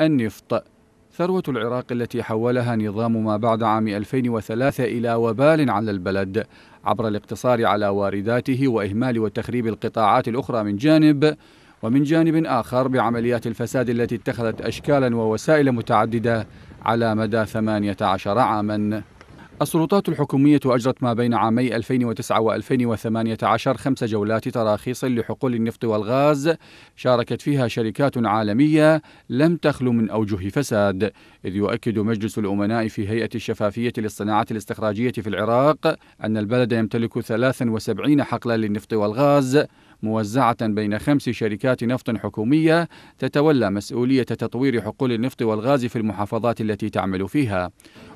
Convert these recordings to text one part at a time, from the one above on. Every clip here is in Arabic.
النفط ثروة العراق التي حولها نظام ما بعد عام 2003 إلى وبال على البلد عبر الاقتصار على وارداته وإهمال وتخريب القطاعات الأخرى من جانب ومن جانب آخر بعمليات الفساد التي اتخذت أشكالا ووسائل متعددة على مدى 18 عاماً السلطات الحكومية أجرت ما بين عامي 2009 و 2018 خمس جولات تراخيص لحقول النفط والغاز شاركت فيها شركات عالمية لم تخلو من أوجه فساد إذ يؤكد مجلس الأمناء في هيئة الشفافية للصناعة الاستخراجية في العراق أن البلد يمتلك 73 حقلا للنفط والغاز موزعة بين خمس شركات نفط حكومية تتولى مسؤولية تطوير حقول النفط والغاز في المحافظات التي تعمل فيها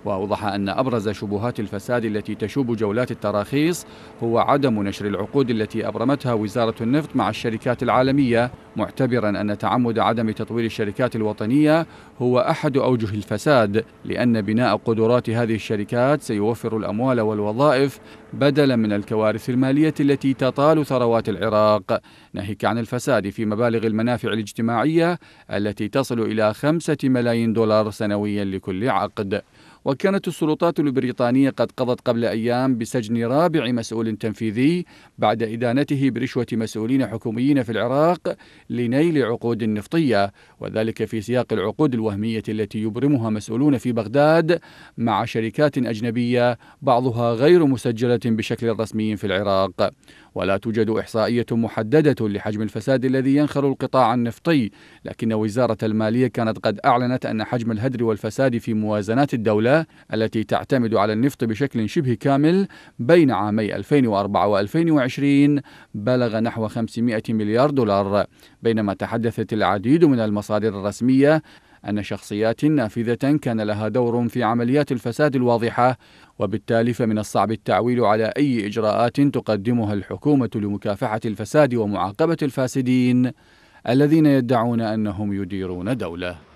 وأوضح أن أبرز شبهات الفساد التي تشوب جولات التراخيص هو عدم نشر العقود التي أبرمتها وزارة النفط مع الشركات العالمية معتبرا أن تعمد عدم تطوير الشركات الوطنية هو أحد أوجه الفساد لأن بناء قدرات هذه الشركات سيوفر الأموال والوظائف بدلا من الكوارث المالية التي تطال ثروات العراق ناهيك عن الفساد في مبالغ المنافع الاجتماعية التي تصل إلى خمسة ملايين دولار سنويا لكل عقد وكانت السلطات البريطانية قد قضت قبل أيام بسجن رابع مسؤول تنفيذي بعد إدانته برشوة مسؤولين حكوميين في العراق لنيل عقود نفطية وذلك في سياق العقود الوهمية التي يبرمها مسؤولون في بغداد مع شركات أجنبية بعضها غير مسجلة بشكل رسمي في العراق ولا توجد إحصائية محددة لحجم الفساد الذي ينخر القطاع النفطي لكن وزارة المالية كانت قد أعلنت أن حجم الهدر والفساد في موازنات الدولة التي تعتمد على النفط بشكل شبه كامل بين عامي 2004 و2020 بلغ نحو 500 مليار دولار بينما تحدثت العديد من المصادر الرسمية أن شخصيات نافذة كان لها دور في عمليات الفساد الواضحة وبالتالي فمن الصعب التعويل على أي إجراءات تقدمها الحكومة لمكافحة الفساد ومعاقبة الفاسدين الذين يدعون أنهم يديرون دولة